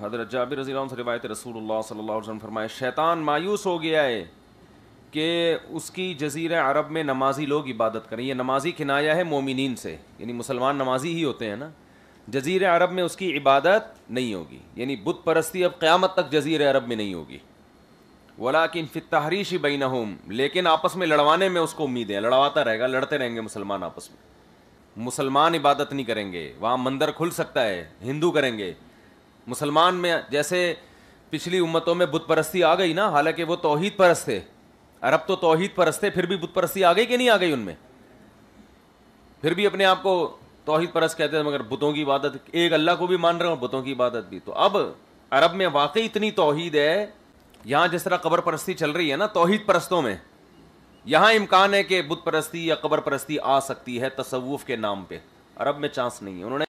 हजरत जाबिर रजी से रिवायत रसूल सल्ला फरमाए शैतान मायूस हो गया है कि उसकी जजीर अरब में नमाजी लोग इबादत करें यह नमाजी किनाया है मोमिन से यानी मुसलमान नमाजी ही होते हैं ना जजीर अरब में उसकी इबादत नहीं होगी यानी बुत परस्ती अब क़्यामत तक जजीर अरब में नहीं होगी वला कि फिर तहरीश ही बैन लेकिन आपस में लड़वाने में उसको उम्मीद है लड़वाता रहेगा लड़ते रहेंगे मुसलमान आपस में मुसलमान इबादत नहीं करेंगे वहाँ मंदिर खुल सकता है हिंदू करेंगे मुसलमान में जैसे पिछली उम्मतों में बुत परस्ती आ गई ना हालांकि वो तोहहीद परस्त थे अरब तो तोहहीद परस्त थे फिर भी बुत परस्ती आ गई कि नहीं आ गई उनमें फिर भी अपने आप को तोहहीद परस्त कहते थे मगर बुतों की इबादत एक अल्लाह को भी मान रहे हो बुतों की इबादत भी तो अब अरब में वाकई इतनी तोहहीद है यहाँ जिस तरह कबर परस्ती चल रही है ना तोहहीद परस्तों में यहाँ इम्कान है कि बुत परस्ती या कबर परस्ती आ सकती है तसवुफ़ के नाम पर अरब में चांस नहीं है उन्होंने